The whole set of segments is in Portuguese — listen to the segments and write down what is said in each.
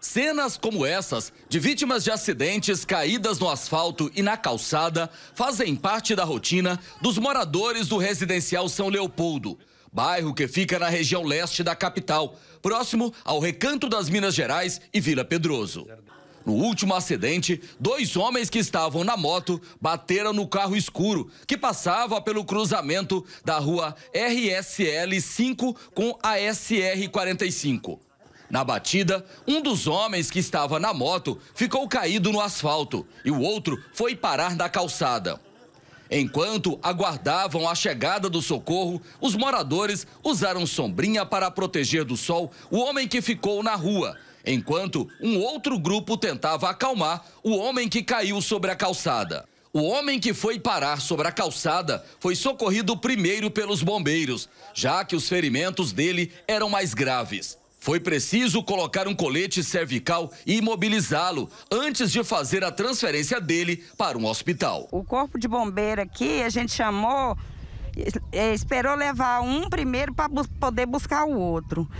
Cenas como essas, de vítimas de acidentes caídas no asfalto e na calçada, fazem parte da rotina dos moradores do residencial São Leopoldo, bairro que fica na região leste da capital, próximo ao Recanto das Minas Gerais e Vila Pedroso. No último acidente, dois homens que estavam na moto bateram no carro escuro que passava pelo cruzamento da rua RSL 5 com a SR 45. Na batida, um dos homens que estava na moto ficou caído no asfalto e o outro foi parar na calçada. Enquanto aguardavam a chegada do socorro, os moradores usaram sombrinha para proteger do sol o homem que ficou na rua, enquanto um outro grupo tentava acalmar o homem que caiu sobre a calçada. O homem que foi parar sobre a calçada foi socorrido primeiro pelos bombeiros, já que os ferimentos dele eram mais graves. Foi preciso colocar um colete cervical e imobilizá-lo antes de fazer a transferência dele para um hospital. O corpo de bombeiro aqui, a gente chamou, é, esperou levar um primeiro para poder buscar o outro.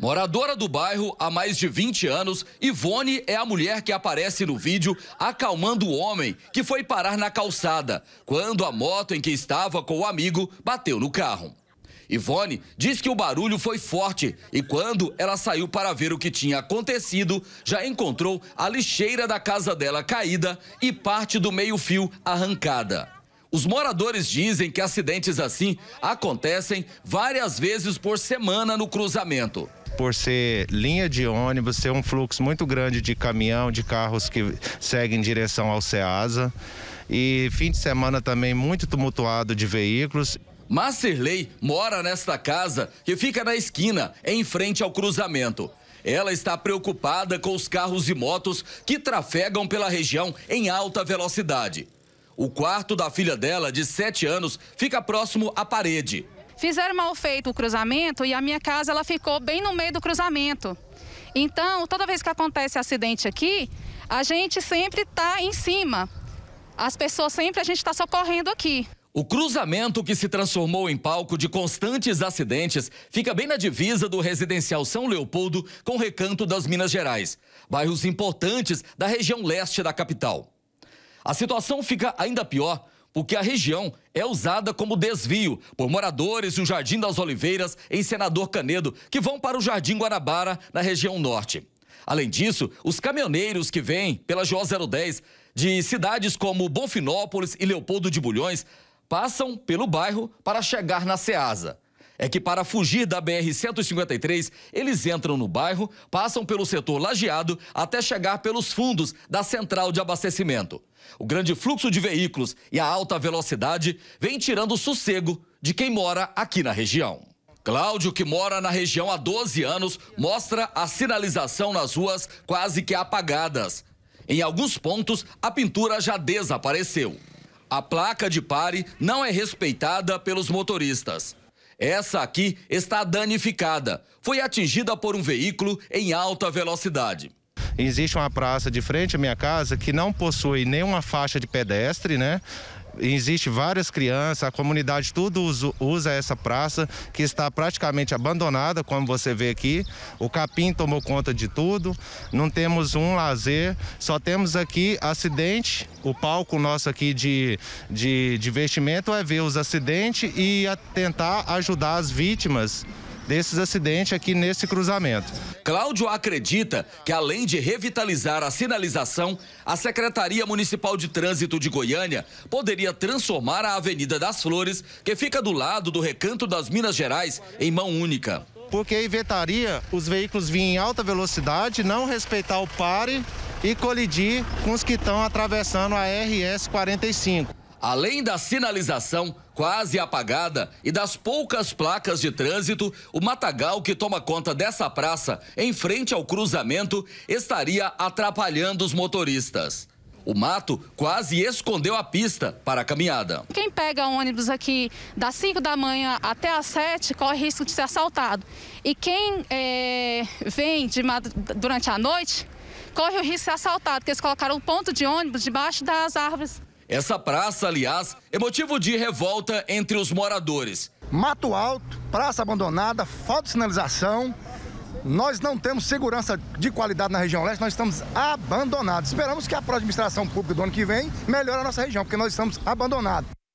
Moradora do bairro há mais de 20 anos, Ivone é a mulher que aparece no vídeo acalmando o homem que foi parar na calçada quando a moto em que estava com o amigo bateu no carro. Ivone diz que o barulho foi forte e quando ela saiu para ver o que tinha acontecido, já encontrou a lixeira da casa dela caída e parte do meio-fio arrancada. Os moradores dizem que acidentes assim acontecem várias vezes por semana no cruzamento por ser linha de ônibus, ser um fluxo muito grande de caminhão, de carros que seguem em direção ao Ceasa. E fim de semana também muito tumultuado de veículos. Masterley mora nesta casa que fica na esquina, em frente ao cruzamento. Ela está preocupada com os carros e motos que trafegam pela região em alta velocidade. O quarto da filha dela, de 7 anos, fica próximo à parede. Fizeram mal feito o cruzamento e a minha casa ela ficou bem no meio do cruzamento. Então, toda vez que acontece acidente aqui, a gente sempre está em cima. As pessoas sempre a gente está socorrendo aqui. O cruzamento que se transformou em palco de constantes acidentes fica bem na divisa do residencial São Leopoldo com Recanto das Minas Gerais, bairros importantes da região leste da capital. A situação fica ainda pior porque a região é usada como desvio por moradores do Jardim das Oliveiras em Senador Canedo, que vão para o Jardim Guarabara, na região norte. Além disso, os caminhoneiros que vêm pela j 010 de cidades como Bonfinópolis e Leopoldo de Bulhões passam pelo bairro para chegar na Ceasa. É que para fugir da BR-153, eles entram no bairro, passam pelo setor lajeado até chegar pelos fundos da central de abastecimento. O grande fluxo de veículos e a alta velocidade vem tirando o sossego de quem mora aqui na região. Cláudio, que mora na região há 12 anos, mostra a sinalização nas ruas quase que apagadas. Em alguns pontos, a pintura já desapareceu. A placa de pare não é respeitada pelos motoristas. Essa aqui está danificada. Foi atingida por um veículo em alta velocidade. Existe uma praça de frente à minha casa que não possui nenhuma faixa de pedestre, né? existe várias crianças, a comunidade tudo usa essa praça que está praticamente abandonada, como você vê aqui. O capim tomou conta de tudo, não temos um lazer, só temos aqui acidente. O palco nosso aqui de, de, de vestimento é ver os acidentes e tentar ajudar as vítimas desses acidentes aqui nesse cruzamento. Cláudio acredita que, além de revitalizar a sinalização, a Secretaria Municipal de Trânsito de Goiânia poderia transformar a Avenida das Flores, que fica do lado do Recanto das Minas Gerais, em mão única porque evitaria os veículos vir em alta velocidade, não respeitar o pare e colidir com os que estão atravessando a RS 45. Além da sinalização quase apagada e das poucas placas de trânsito, o matagal que toma conta dessa praça, em frente ao cruzamento, estaria atrapalhando os motoristas. O mato quase escondeu a pista para a caminhada. Quem pega ônibus aqui das 5 da manhã até as 7 corre risco de ser assaltado. E quem é, vem de, durante a noite corre o risco de ser assaltado, porque eles colocaram o ponto de ônibus debaixo das árvores. Essa praça, aliás, é motivo de revolta entre os moradores. Mato alto, praça abandonada, falta de sinalização. Nós não temos segurança de qualidade na região leste, nós estamos abandonados. Esperamos que a próxima administração pública do ano que vem melhore a nossa região, porque nós estamos abandonados.